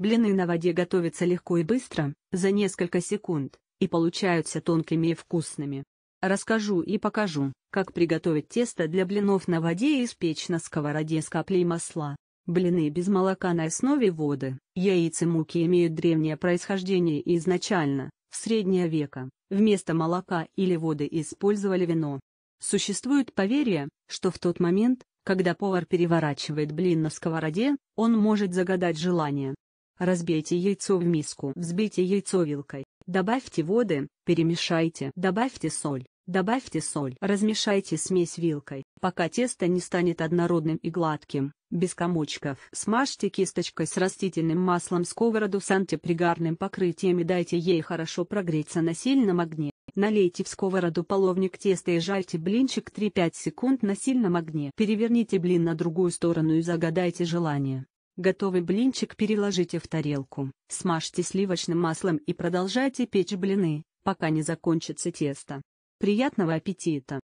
Блины на воде готовятся легко и быстро, за несколько секунд, и получаются тонкими и вкусными. Расскажу и покажу, как приготовить тесто для блинов на воде и испечь на сковороде с каплей масла. Блины без молока на основе воды, Яйца и муки имеют древнее происхождение и изначально, в среднее века, вместо молока или воды использовали вино. Существует поверье, что в тот момент, когда повар переворачивает блин на сковороде, он может загадать желание. Разбейте яйцо в миску, взбейте яйцо вилкой, добавьте воды, перемешайте, добавьте соль, добавьте соль, размешайте смесь вилкой, пока тесто не станет однородным и гладким, без комочков. Смажьте кисточкой с растительным маслом сковороду с антипригарным покрытием и дайте ей хорошо прогреться на сильном огне. Налейте в сковороду половник теста и жарьте блинчик 3-5 секунд на сильном огне. Переверните блин на другую сторону и загадайте желание. Готовый блинчик переложите в тарелку. Смажьте сливочным маслом и продолжайте печь блины, пока не закончится тесто. Приятного аппетита!